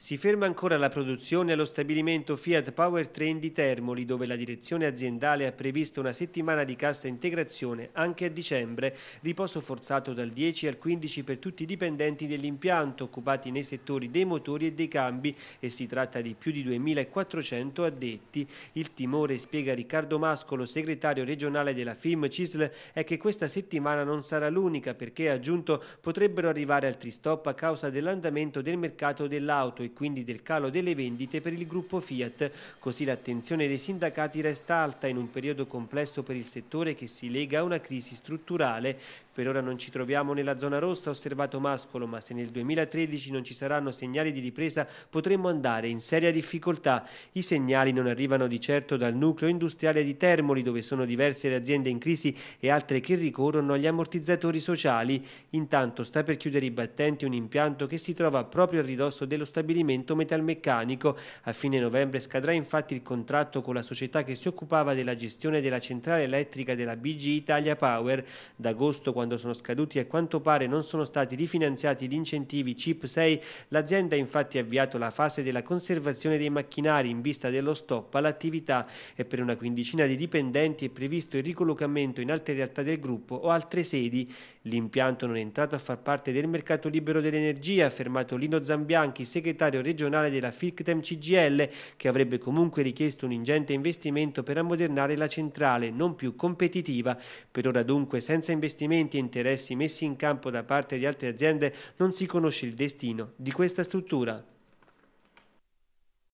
Si ferma ancora la produzione allo stabilimento Fiat Powertrain di Termoli, dove la direzione aziendale ha previsto una settimana di cassa integrazione anche a dicembre, riposo forzato dal 10 al 15 per tutti i dipendenti dell'impianto occupati nei settori dei motori e dei cambi e si tratta di più di 2.400 addetti. Il timore, spiega Riccardo Mascolo, segretario regionale della FIM CISL, è che questa settimana non sarà l'unica perché, aggiunto, potrebbero arrivare altri stop a causa dell'andamento del mercato dell'auto e quindi del calo delle vendite per il gruppo Fiat. Così l'attenzione dei sindacati resta alta in un periodo complesso per il settore che si lega a una crisi strutturale per ora non ci troviamo nella zona rossa, osservato Mascolo, ma se nel 2013 non ci saranno segnali di ripresa potremmo andare in seria difficoltà. I segnali non arrivano di certo dal nucleo industriale di Termoli, dove sono diverse le aziende in crisi e altre che ricorrono agli ammortizzatori sociali. Intanto sta per chiudere i battenti un impianto che si trova proprio a ridosso dello stabilimento metalmeccanico. A fine novembre scadrà infatti il contratto con la società che si occupava della gestione della centrale elettrica della BG Italia Power. D'agosto, quando quando sono scaduti e a quanto pare non sono stati rifinanziati gli incentivi CIP 6, l'azienda ha infatti avviato la fase della conservazione dei macchinari in vista dello stop all'attività e per una quindicina di dipendenti è previsto il ricollocamento in altre realtà del gruppo o altre sedi. L'impianto non è entrato a far parte del mercato libero dell'energia, ha affermato Lino Zambianchi, segretario regionale della FICTEM CGL, che avrebbe comunque richiesto un ingente investimento per ammodernare la centrale, non più competitiva. Per ora dunque senza investimenti interessi messi in campo da parte di altre aziende non si conosce il destino di questa struttura.